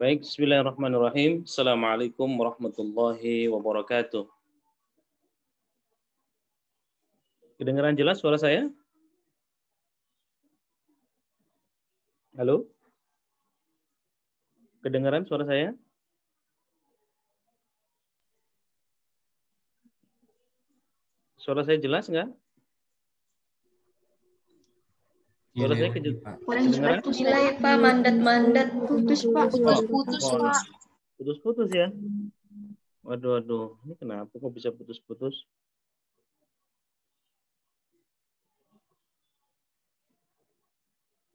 Baik, bismillahirrahmanirrahim. Assalamualaikum warahmatullahi wabarakatuh. Kedengaran jelas suara saya? Halo? Kedengaran suara saya? Suara saya jelas nggak? Iya, Suaranya iya, iya, kedengaran. Suaranya Pak, mandat-mandat putus Pak, putus-putus Pak. Putus-putus ya. Waduh, waduh. Ini kenapa kok bisa putus-putus?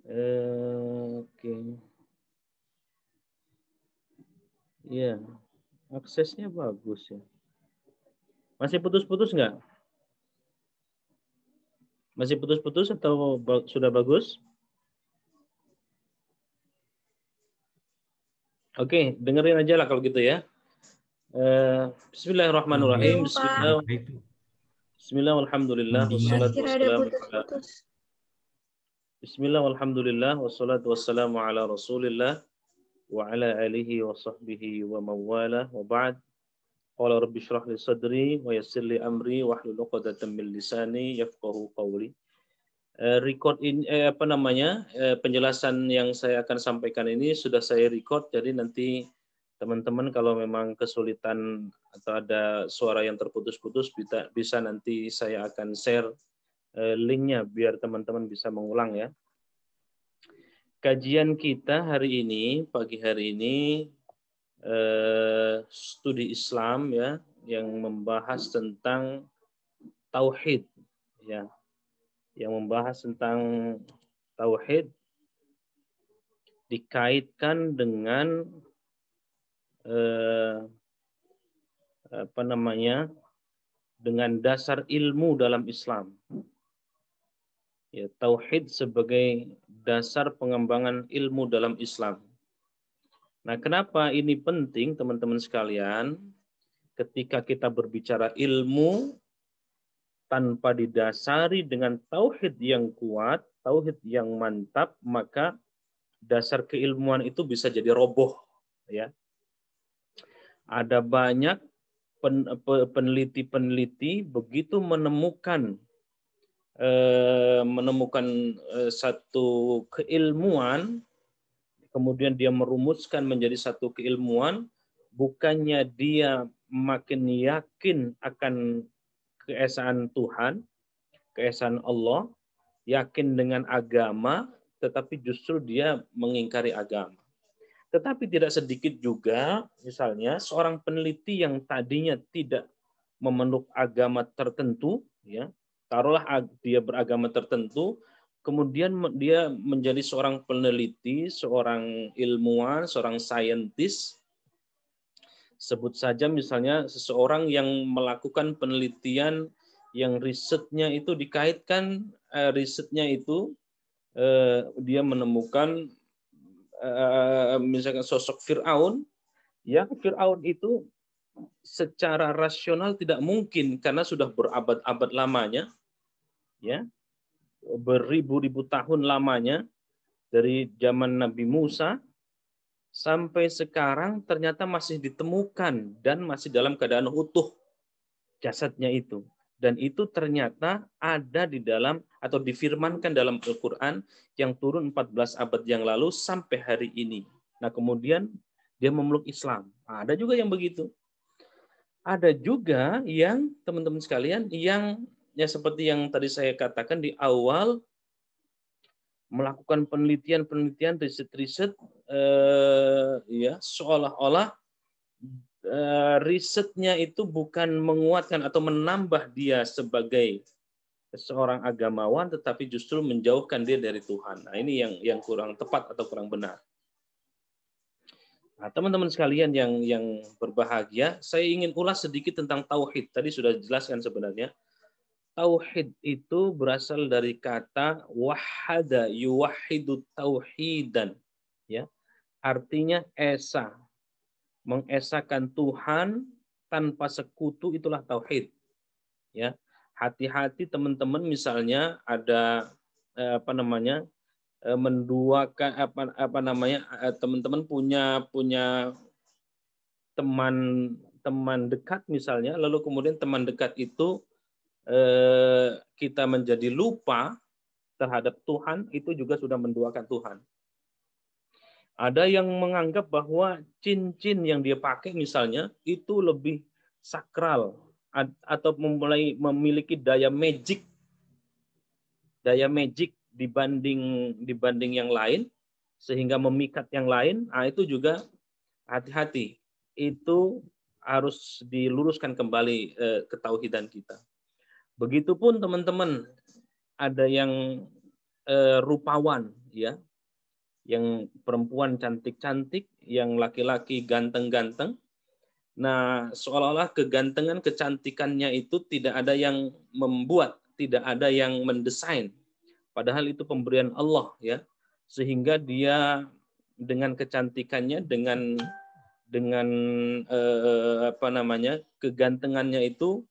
Eh, Oke. Okay. Iya. Aksesnya bagus ya. Masih putus-putus enggak? -putus masih putus-putus atau sudah bagus? Oke, okay, dengerin aja lah kalau gitu ya. Uh, Bismillahirrahmanirrahim. Bismillahirrahmanirrahim. Bismillah, alhamdulillah. Bismillah, alhamdulillah. Wassalatu wassalamu ala rasulillah. Wa Qala rabbi shrah li amri wahlul 'uqdatam min lisani yafqahu eh, record ini eh, apa namanya? Eh, penjelasan yang saya akan sampaikan ini sudah saya record jadi nanti teman-teman kalau memang kesulitan atau ada suara yang terputus-putus bisa, bisa nanti saya akan share eh, linknya biar teman-teman bisa mengulang ya. Kajian kita hari ini pagi hari ini eh, studi Islam ya yang membahas tentang tauhid ya yang membahas tentang tauhid dikaitkan dengan eh, apa namanya dengan dasar ilmu dalam Islam ya tauhid sebagai dasar pengembangan ilmu dalam Islam Nah, kenapa ini penting teman-teman sekalian? Ketika kita berbicara ilmu tanpa didasari dengan tauhid yang kuat, tauhid yang mantap, maka dasar keilmuan itu bisa jadi roboh, ya. Ada banyak peneliti-peneliti begitu menemukan eh, menemukan eh, satu keilmuan kemudian dia merumuskan menjadi satu keilmuan, bukannya dia makin yakin akan keesaan Tuhan, keesaan Allah, yakin dengan agama, tetapi justru dia mengingkari agama. Tetapi tidak sedikit juga, misalnya seorang peneliti yang tadinya tidak memeluk agama tertentu, ya taruhlah dia beragama tertentu, kemudian dia menjadi seorang peneliti, seorang ilmuwan, seorang saintis. Sebut saja misalnya seseorang yang melakukan penelitian yang risetnya itu dikaitkan eh, risetnya itu eh, dia menemukan eh, misalkan sosok Fir'aun yang Fir'aun itu secara rasional tidak mungkin karena sudah berabad-abad lamanya ya beribu-ribu tahun lamanya dari zaman Nabi Musa sampai sekarang ternyata masih ditemukan dan masih dalam keadaan utuh jasadnya itu dan itu ternyata ada di dalam atau difirmankan dalam Al-Qur'an yang turun 14 abad yang lalu sampai hari ini. Nah, kemudian dia memeluk Islam. Nah, ada juga yang begitu. Ada juga yang teman-teman sekalian yang ya seperti yang tadi saya katakan di awal melakukan penelitian-penelitian riset-riset eh, ya seolah-olah eh, risetnya itu bukan menguatkan atau menambah dia sebagai seorang agamawan tetapi justru menjauhkan dia dari Tuhan. Nah, ini yang yang kurang tepat atau kurang benar. Nah, teman-teman sekalian yang yang berbahagia, saya ingin ulas sedikit tentang tauhid. Tadi sudah jelaskan sebenarnya Tauhid itu berasal dari kata wahada yuwahidu tauhidan. Ya. Artinya esa. Mengesakan Tuhan tanpa sekutu itulah tauhid. Ya. Hati-hati teman-teman misalnya ada eh, apa namanya eh, menduakan apa apa namanya eh, teman-teman punya punya teman teman dekat misalnya lalu kemudian teman dekat itu Eh, kita menjadi lupa terhadap Tuhan itu juga sudah menduakan Tuhan. Ada yang menganggap bahwa cincin yang dia pakai misalnya itu lebih sakral atau memulai memiliki daya magic daya magic dibanding dibanding yang lain sehingga memikat yang lain nah itu juga hati-hati itu harus diluruskan kembali eh, ketauhidan kita Begitupun teman-teman ada yang e, rupawan ya, yang perempuan cantik-cantik, yang laki-laki ganteng-ganteng. Nah, seolah-olah kegantengan, kecantikannya itu tidak ada yang membuat, tidak ada yang mendesain. Padahal itu pemberian Allah ya. Sehingga dia dengan kecantikannya, dengan dengan eh, apa namanya kegantengannya itu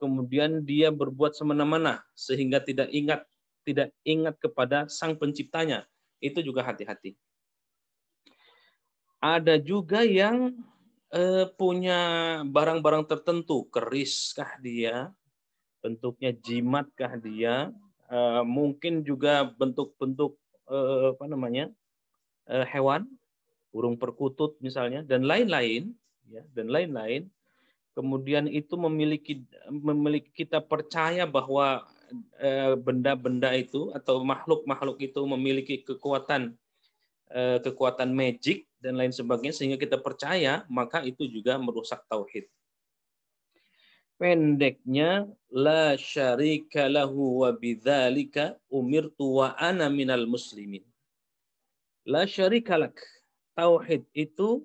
kemudian dia berbuat semena-mena sehingga tidak ingat tidak ingat kepada sang penciptanya. Itu juga hati-hati. Ada juga yang eh, punya barang-barang tertentu, keris kah dia, bentuknya jimat kah dia, eh, mungkin juga bentuk-bentuk eh, apa namanya eh, hewan, burung perkutut misalnya, dan lain-lain, ya, dan lain-lain kemudian itu memiliki memiliki kita percaya bahwa eh, benda-benda itu atau makhluk-makhluk itu memiliki kekuatan eh, kekuatan magic dan lain sebagainya sehingga kita percaya maka itu juga merusak tauhid. Pendeknya la syarika lahu wa bidzalika umirtu wa ana minal muslimin. La syarika lak. Tauhid itu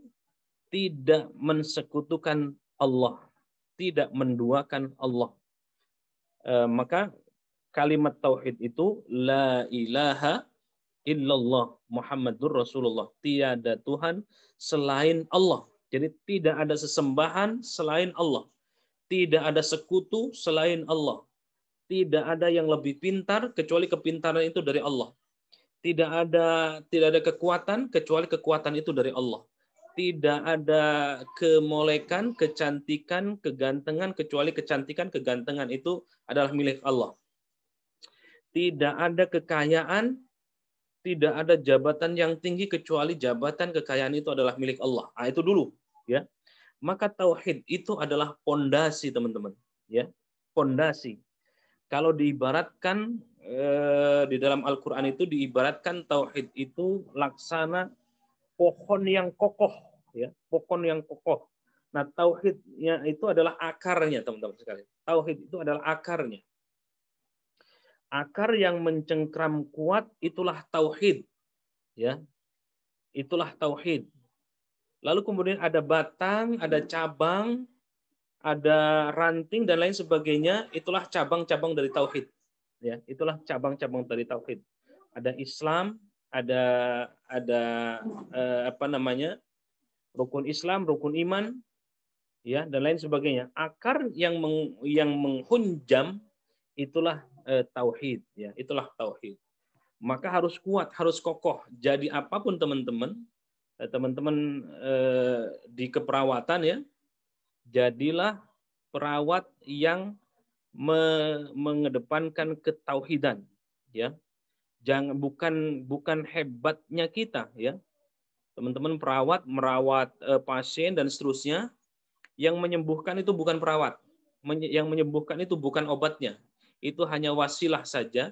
tidak mensekutukan Allah, tidak menduakan Allah. E, maka kalimat tauhid itu la ilaha illallah Muhammadur Rasulullah. Tiada Tuhan selain Allah. Jadi tidak ada sesembahan selain Allah. Tidak ada sekutu selain Allah. Tidak ada yang lebih pintar kecuali kepintaran itu dari Allah. Tidak ada tidak ada kekuatan kecuali kekuatan itu dari Allah tidak ada kemolekan, kecantikan, kegantengan kecuali kecantikan, kegantengan itu adalah milik Allah. Tidak ada kekayaan, tidak ada jabatan yang tinggi kecuali jabatan kekayaan itu adalah milik Allah. Nah, itu dulu, ya. Maka tauhid itu adalah pondasi, teman-teman, ya. Pondasi. Kalau diibaratkan eh, di dalam Al-Qur'an itu diibaratkan tauhid itu laksana pohon yang kokoh ya pohon yang kokoh nah tauhidnya itu adalah akarnya teman-teman sekalian tauhid itu adalah akarnya akar yang mencengkram kuat itulah tauhid ya itulah tauhid lalu kemudian ada batang ada cabang ada ranting dan lain sebagainya itulah cabang-cabang dari tauhid ya itulah cabang-cabang dari tauhid ada Islam ada ada eh, apa namanya rukun Islam, rukun iman, ya dan lain sebagainya. Akar yang meng, yang menghunjam itulah eh, tauhid, ya itulah tauhid. Maka harus kuat, harus kokoh. Jadi apapun teman-teman, eh, teman-teman eh, di keperawatan ya, jadilah perawat yang me mengedepankan ketauhidan, ya jangan bukan bukan hebatnya kita ya teman-teman perawat merawat uh, pasien dan seterusnya yang menyembuhkan itu bukan perawat yang menyembuhkan itu bukan obatnya itu hanya wasilah saja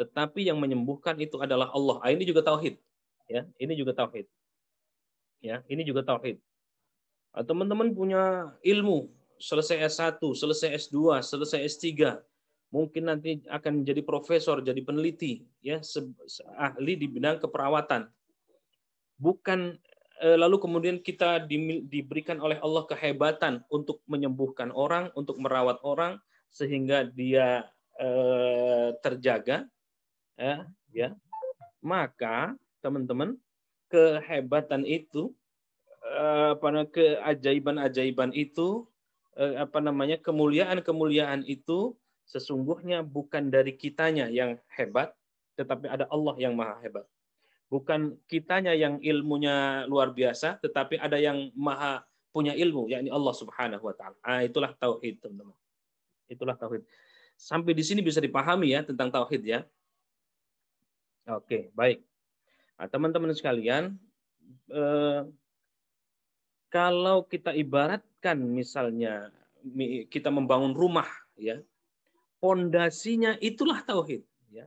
tetapi yang menyembuhkan itu adalah Allah ah, ini juga tauhid ya ini juga tauhid ya ini juga tauhid ah, teman-teman punya ilmu selesai S1 selesai S2 selesai S3 mungkin nanti akan jadi profesor, jadi peneliti, ya ahli di bidang keperawatan. Bukan e, lalu kemudian kita di, diberikan oleh Allah kehebatan untuk menyembuhkan orang, untuk merawat orang sehingga dia e, terjaga, ya, ya. Maka teman-teman kehebatan itu e, apa apa keajaiban-ajaiban itu e, apa namanya kemuliaan-kemuliaan itu Sesungguhnya bukan dari kitanya yang hebat, tetapi ada Allah yang maha hebat. Bukan kitanya yang ilmunya luar biasa, tetapi ada yang maha punya ilmu, yakni Allah Subhanahu wa taala. Ah, itulah tauhid, teman-teman. Itulah tauhid. Sampai di sini bisa dipahami ya tentang tauhid ya. Oke, baik. teman ah, teman-teman sekalian, eh, kalau kita ibaratkan misalnya kita membangun rumah ya, pondasinya itulah tauhid. Ya.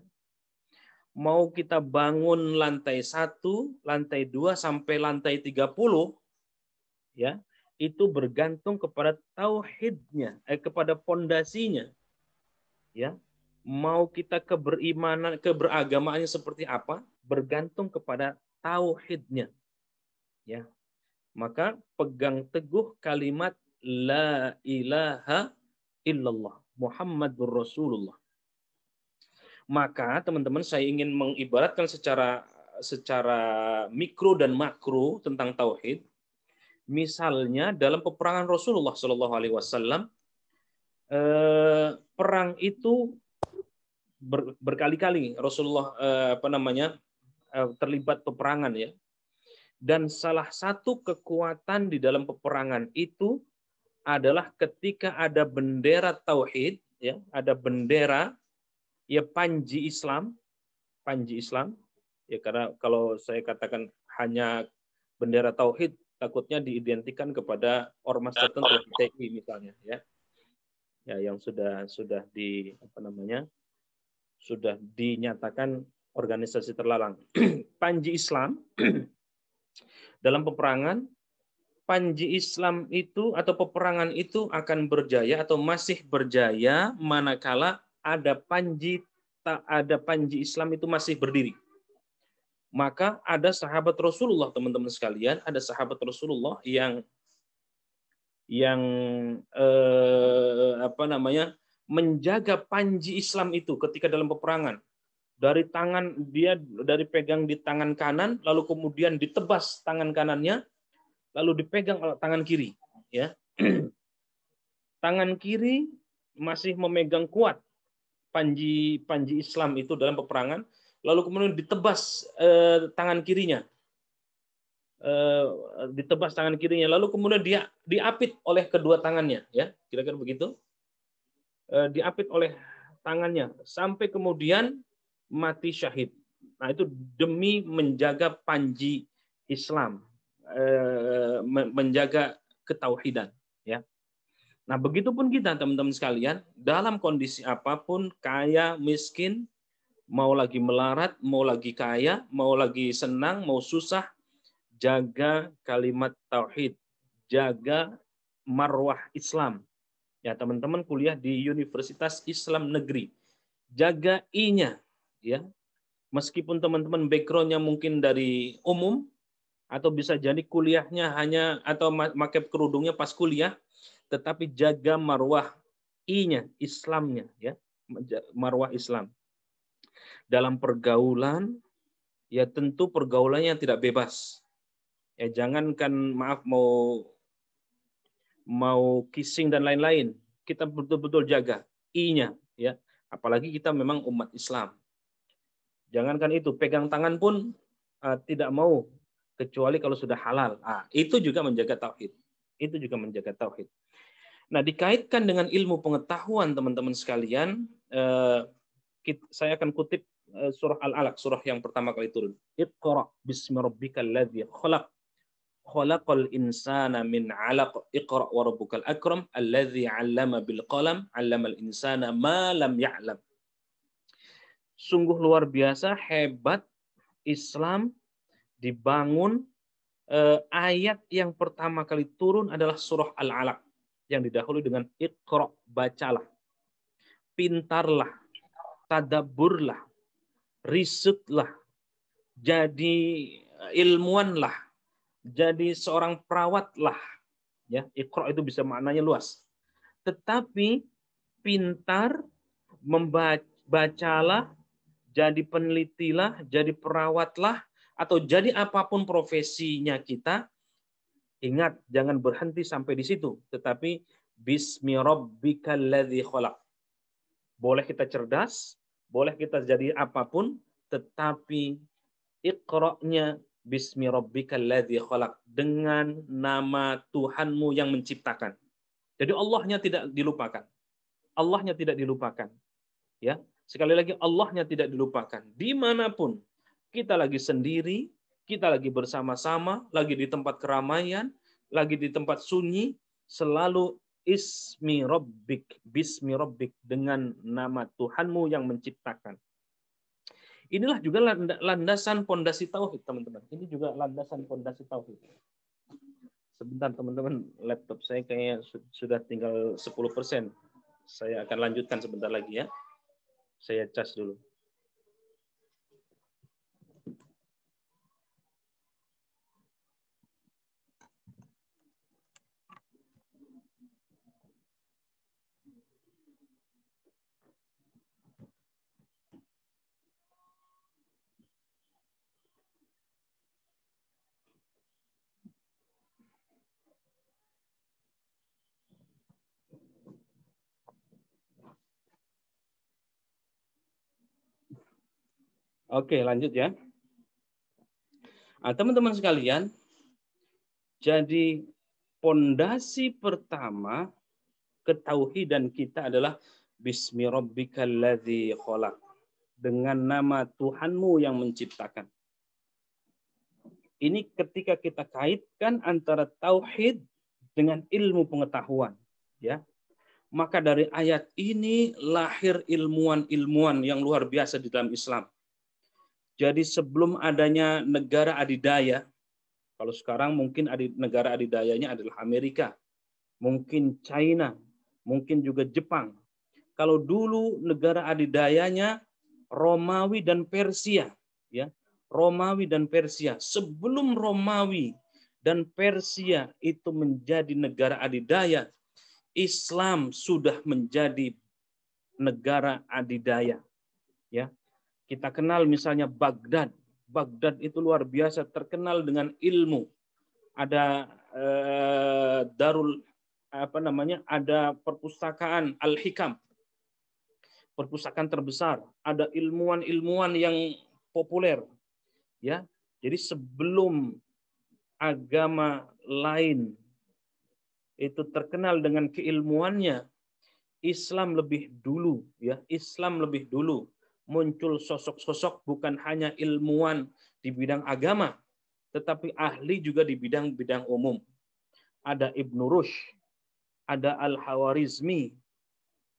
Mau kita bangun lantai satu, lantai dua sampai lantai tiga puluh, ya itu bergantung kepada tauhidnya, eh, kepada pondasinya. Ya, mau kita keberimanan, keberagamaannya seperti apa, bergantung kepada tauhidnya. Ya, maka pegang teguh kalimat la ilaha illallah Muhammadur Rasulullah. Maka teman-teman saya ingin mengibaratkan secara secara mikro dan makro tentang tauhid. Misalnya dalam peperangan Rasulullah Shallallahu Alaihi Wasallam, eh, perang itu berkali-kali Rasulullah eh, apa namanya eh, terlibat peperangan ya. Dan salah satu kekuatan di dalam peperangan itu adalah ketika ada bendera tauhid, ya, ada bendera ya panji Islam, panji Islam, ya karena kalau saya katakan hanya bendera tauhid takutnya diidentikan kepada ormas tertentu TI misalnya ya ya yang sudah sudah di apa namanya sudah dinyatakan organisasi terlarang Panji Islam dalam peperangan panji Islam itu atau peperangan itu akan berjaya atau masih berjaya manakala ada panji tak ada panji Islam itu masih berdiri. Maka ada sahabat Rasulullah teman-teman sekalian, ada sahabat Rasulullah yang yang eh, apa namanya menjaga panji Islam itu ketika dalam peperangan dari tangan dia dari pegang di tangan kanan lalu kemudian ditebas tangan kanannya lalu dipegang oleh tangan kiri, ya. tangan kiri masih memegang kuat panji panji Islam itu dalam peperangan, lalu kemudian ditebas eh, tangan kirinya. Eh, ditebas tangan kirinya, lalu kemudian dia diapit oleh kedua tangannya, ya. Kira-kira begitu. Eh, diapit oleh tangannya sampai kemudian mati syahid. Nah, itu demi menjaga panji Islam Eh, menjaga ketauhidan ya. Nah, begitupun kita teman-teman sekalian, dalam kondisi apapun, kaya, miskin, mau lagi melarat, mau lagi kaya, mau lagi senang, mau susah, jaga kalimat tauhid, jaga marwah Islam. Ya, teman-teman kuliah di Universitas Islam Negeri. Jaga I-nya, ya. Meskipun teman-teman backgroundnya mungkin dari umum, atau bisa jadi kuliahnya hanya atau pakai kerudungnya pas kuliah, tetapi jaga marwah i-nya, Islamnya, ya marwah Islam. Dalam pergaulan, ya tentu pergaulannya tidak bebas. Ya jangankan maaf mau mau kissing dan lain-lain, kita betul-betul jaga i-nya, ya. Apalagi kita memang umat Islam. Jangankan itu, pegang tangan pun uh, tidak mau kecuali kalau sudah halal. Nah, itu juga menjaga tauhid. Itu juga menjaga tauhid. Nah, dikaitkan dengan ilmu pengetahuan teman-teman sekalian, eh, saya akan kutip eh, surah Al-Alaq, surah yang pertama kali turun. Iqra bismi rabbikal ladzi khalaq. Khalaqal insana min 'alaq. Iqra wa rabbukal akram alladzi 'allama bil qalam 'allamal insana ma lam ya'lam. Sungguh luar biasa hebat Islam dibangun eh, ayat yang pertama kali turun adalah surah Al-Alaq yang didahului dengan Iqra, bacalah. Pintarlah, tadaburlah, risetlah, jadi eh, ilmuwanlah, jadi seorang perawatlah. Ya, Iqra itu bisa maknanya luas. Tetapi pintar, membacalah, jadi penelitilah, jadi perawatlah, atau jadi apapun profesinya kita, ingat jangan berhenti sampai di situ, tetapi bismi rabbikal ladzi khalaq. Boleh kita cerdas, boleh kita jadi apapun, tetapi ikroknya bismi rabbikal ladzi khalaq dengan nama Tuhanmu yang menciptakan. Jadi Allahnya tidak dilupakan. Allahnya tidak dilupakan. Ya, sekali lagi Allahnya tidak dilupakan dimanapun kita lagi sendiri, kita lagi bersama-sama, lagi di tempat keramaian, lagi di tempat sunyi, selalu ismi robbik, bismi robbik, dengan nama Tuhanmu yang menciptakan. Inilah juga landasan pondasi tauhid, teman-teman. Ini juga landasan pondasi tauhid. Sebentar, teman-teman. Laptop saya kayaknya sudah tinggal 10%. Saya akan lanjutkan sebentar lagi ya. Saya cas dulu. Oke, lanjut ya. teman nah, teman-teman sekalian, jadi pondasi pertama ketahui dan kita adalah Bismi Dengan nama Tuhanmu yang menciptakan. Ini ketika kita kaitkan antara tauhid dengan ilmu pengetahuan, ya. Maka dari ayat ini lahir ilmuwan-ilmuwan yang luar biasa di dalam Islam. Jadi sebelum adanya negara adidaya, kalau sekarang mungkin negara adidayanya adalah Amerika, mungkin China, mungkin juga Jepang. Kalau dulu negara adidayanya Romawi dan Persia, ya. Romawi dan Persia. Sebelum Romawi dan Persia itu menjadi negara adidaya, Islam sudah menjadi negara adidaya. Kita kenal misalnya Baghdad. Baghdad itu luar biasa terkenal dengan ilmu. Ada eh, Darul apa namanya? Ada perpustakaan Al-Hikam. Perpustakaan terbesar, ada ilmuwan-ilmuwan yang populer. Ya. Jadi sebelum agama lain itu terkenal dengan keilmuannya, Islam lebih dulu ya, Islam lebih dulu muncul sosok-sosok bukan hanya ilmuwan di bidang agama, tetapi ahli juga di bidang-bidang umum. Ada Ibn Rush, ada Al-Hawarizmi,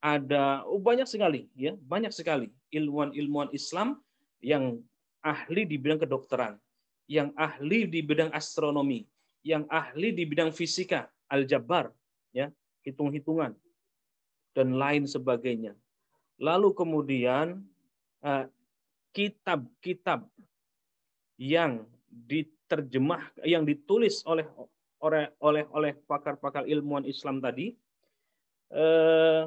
ada oh banyak sekali ya, banyak sekali ilmuwan-ilmuwan Islam yang ahli di bidang kedokteran, yang ahli di bidang astronomi, yang ahli di bidang fisika, aljabar, ya, hitung-hitungan dan lain sebagainya. Lalu kemudian Eh, kitab-kitab yang diterjemah yang ditulis oleh oleh oleh oleh pakar-pakar ilmuwan Islam tadi eh,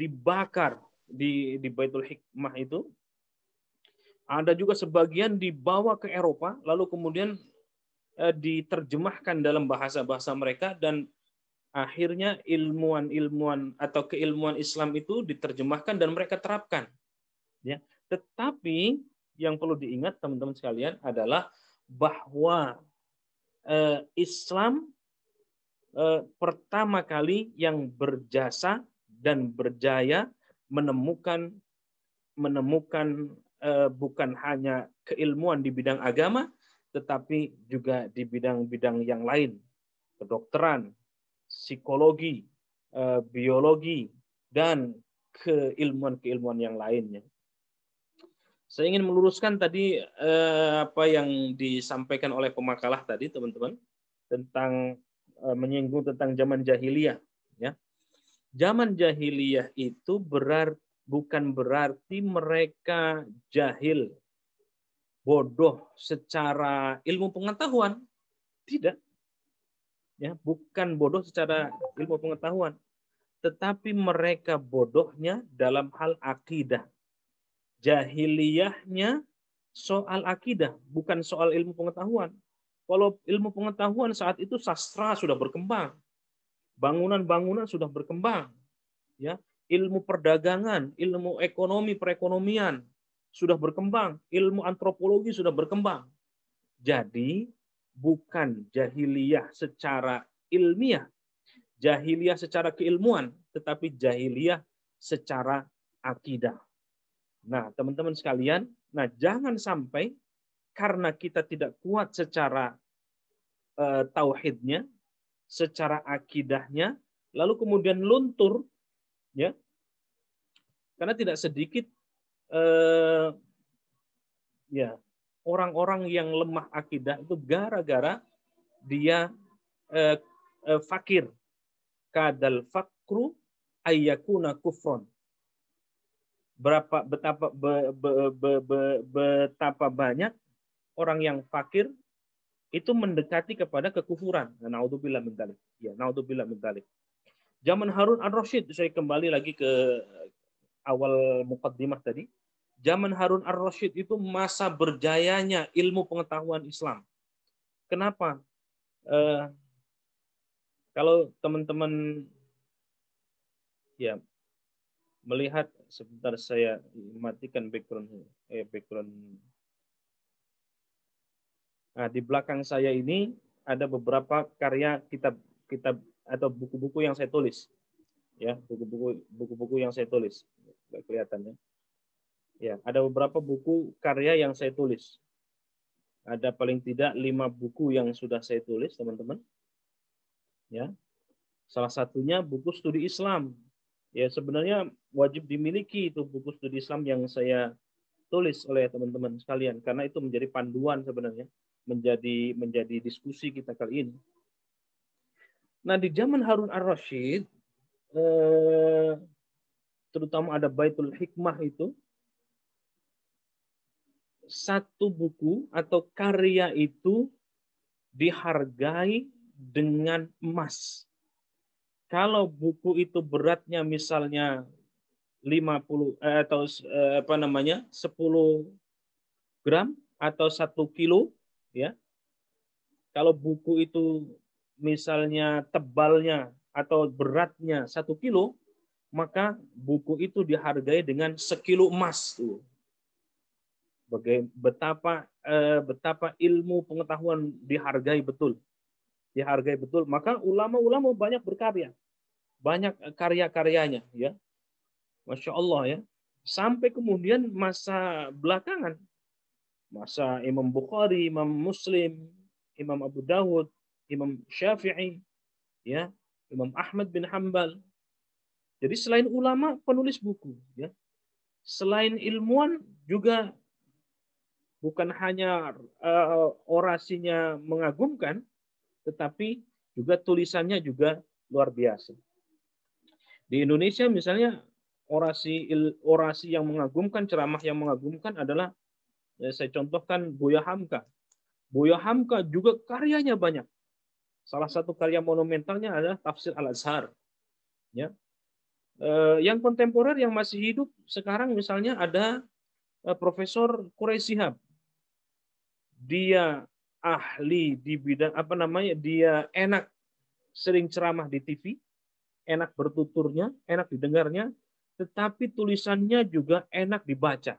dibakar di di Baitul Hikmah itu ada juga sebagian dibawa ke Eropa lalu kemudian uh, diterjemahkan dalam bahasa-bahasa mereka dan akhirnya ilmuwan-ilmuwan atau keilmuan Islam itu diterjemahkan dan mereka terapkan ya tetapi yang perlu diingat teman-teman sekalian adalah bahwa eh, Islam eh, pertama kali yang berjasa dan berjaya menemukan menemukan eh, bukan hanya keilmuan di bidang agama tetapi juga di bidang-bidang yang lain kedokteran psikologi eh, biologi dan keilmuan-keilmuan yang lainnya saya ingin meluruskan tadi eh, apa yang disampaikan oleh pemakalah tadi, teman-teman, tentang eh, menyinggung tentang zaman jahiliyah. Ya, zaman jahiliyah itu berarti bukan berarti mereka jahil, bodoh secara ilmu pengetahuan, tidak. Ya, bukan bodoh secara ilmu pengetahuan, tetapi mereka bodohnya dalam hal akidah jahiliyahnya soal akidah, bukan soal ilmu pengetahuan. Kalau ilmu pengetahuan saat itu sastra sudah berkembang. Bangunan-bangunan sudah berkembang. Ya, ilmu perdagangan, ilmu ekonomi, perekonomian sudah berkembang, ilmu antropologi sudah berkembang. Jadi bukan jahiliyah secara ilmiah, jahiliyah secara keilmuan, tetapi jahiliyah secara akidah. Nah, teman-teman sekalian, nah jangan sampai karena kita tidak kuat secara uh, tauhidnya, secara akidahnya, lalu kemudian luntur, ya, karena tidak sedikit uh, ya orang-orang yang lemah akidah itu gara-gara dia uh, fakir kadal fakru ayakuna kufron berapa betapa be, be, be, be, betapa banyak orang yang fakir itu mendekati kepada kekufuran. Naudzubillah min dzalik. Ya, naudzubillah min dzalik. Zaman Harun Ar-Rasyid saya kembali lagi ke awal mukaddimah tadi. Zaman Harun Ar-Rasyid itu masa berjayanya ilmu pengetahuan Islam. Kenapa? Eh, kalau teman-teman ya melihat sebentar saya matikan background eh background nah di belakang saya ini ada beberapa karya kitab kitab atau buku-buku yang saya tulis ya buku-buku buku-buku yang saya tulis nggak kelihatan ya ya ada beberapa buku karya yang saya tulis ada paling tidak lima buku yang sudah saya tulis teman-teman ya salah satunya buku studi Islam ya sebenarnya wajib dimiliki itu buku studi Islam yang saya tulis oleh teman-teman sekalian karena itu menjadi panduan sebenarnya menjadi menjadi diskusi kita kali ini. Nah di zaman Harun ar Rashid eh, terutama ada Baitul Hikmah itu satu buku atau karya itu dihargai dengan emas kalau buku itu beratnya misalnya 50 eh, atau eh, apa namanya 10 gram atau satu kilo ya. Kalau buku itu misalnya tebalnya atau beratnya satu kilo, maka buku itu dihargai dengan sekilo emas tuh. Betapa eh, betapa ilmu pengetahuan dihargai betul dihargai betul. Maka ulama-ulama banyak berkarya, banyak eh, karya-karyanya, ya, masya Allah ya. Sampai kemudian masa belakangan, masa Imam Bukhari, Imam Muslim, Imam Abu Dawud, Imam Syafi'i, ya, Imam Ahmad bin Hambal. Jadi selain ulama, penulis buku, ya. Selain ilmuwan juga bukan hanya uh, orasinya mengagumkan, tetapi juga tulisannya juga luar biasa. Di Indonesia misalnya orasi orasi yang mengagumkan, ceramah yang mengagumkan adalah ya, saya contohkan Buya Hamka. Buya Hamka juga karyanya banyak. Salah satu karya monumentalnya adalah Tafsir Al-Azhar. Ya. Eh, yang kontemporer yang masih hidup sekarang misalnya ada eh, Profesor Quraish Sihab. Dia ahli di bidang apa namanya dia enak sering ceramah di TV, enak bertuturnya, enak didengarnya, tetapi tulisannya juga enak dibaca.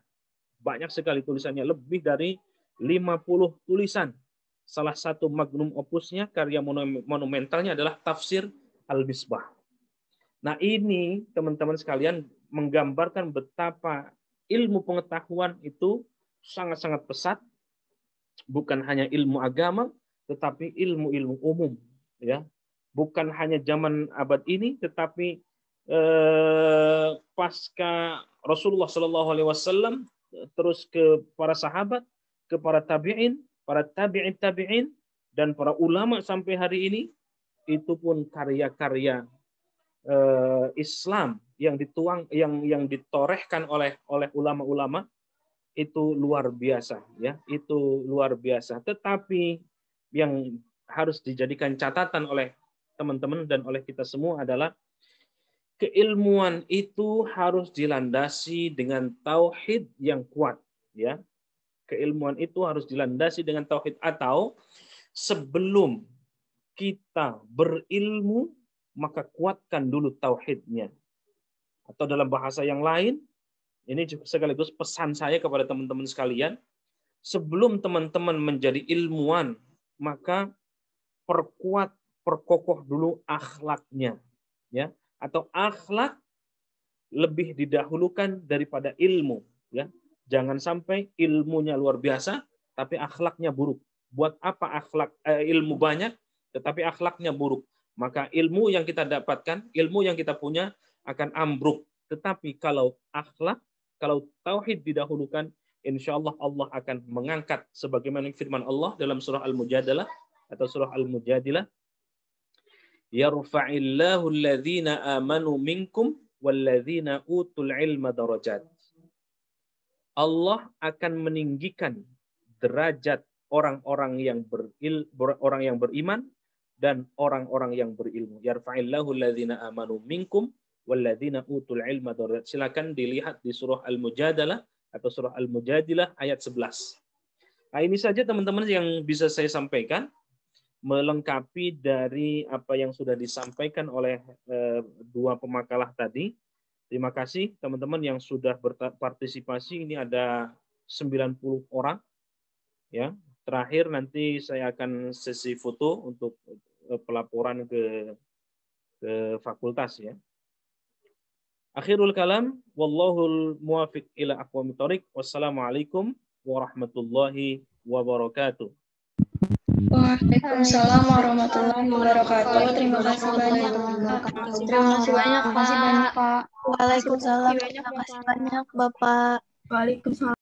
Banyak sekali tulisannya, lebih dari 50 tulisan. Salah satu magnum opusnya, karya monumentalnya adalah Tafsir Al-Misbah. Nah ini teman-teman sekalian menggambarkan betapa ilmu pengetahuan itu sangat-sangat pesat, bukan hanya ilmu agama tetapi ilmu-ilmu umum ya bukan hanya zaman abad ini tetapi eh, pasca Rasulullah Shallallahu Alaihi Wasallam terus ke para sahabat ke para tabiin para tabiin tabiin dan para ulama sampai hari ini itu pun karya-karya eh, Islam yang dituang yang yang ditorehkan oleh oleh ulama-ulama itu luar biasa ya, itu luar biasa. Tetapi yang harus dijadikan catatan oleh teman-teman dan oleh kita semua adalah keilmuan itu harus dilandasi dengan tauhid yang kuat ya. Keilmuan itu harus dilandasi dengan tauhid atau sebelum kita berilmu maka kuatkan dulu tauhidnya. Atau dalam bahasa yang lain, ini sekaligus pesan saya kepada teman-teman sekalian. Sebelum teman-teman menjadi ilmuwan, maka perkuat, perkokoh dulu akhlaknya. ya Atau akhlak lebih didahulukan daripada ilmu. ya Jangan sampai ilmunya luar biasa, tapi akhlaknya buruk. Buat apa akhlak eh, ilmu banyak, tetapi akhlaknya buruk? Maka ilmu yang kita dapatkan, ilmu yang kita punya akan ambruk. Tetapi kalau akhlak kalau tauhid didahulukan, insya Allah Allah akan mengangkat sebagaimana firman Allah dalam surah Al-Mujadalah atau surah Al-Mujadilah. Yarfa'illahu alladhina amanu minkum walladhina utul ilma darajat. Allah akan meninggikan derajat orang-orang yang beril, orang yang beriman dan orang-orang yang berilmu. Yarfa'illahu alladhina amanu minkum walladzina utul ilma darajat. Silakan dilihat di surah Al-Mujadalah atau surah Al-Mujadilah ayat 11. Nah, ini saja teman-teman yang bisa saya sampaikan melengkapi dari apa yang sudah disampaikan oleh eh, dua pemakalah tadi. Terima kasih teman-teman yang sudah berpartisipasi. Ini ada 90 orang. Ya, terakhir nanti saya akan sesi foto untuk eh, pelaporan ke ke fakultas ya. Akhirul kalam, wallahul muwafiq ila aqwamit thoriq. Wassalamualaikum warahmatullahi wabarakatuh. Waalaikumsalam warahmatullahi wabarakatuh. Terima kasih banyak. Terima kasih banyak, Pak. Waalaikumsalam. Terima kasih banyak, Bapak. Waalaikumsalam.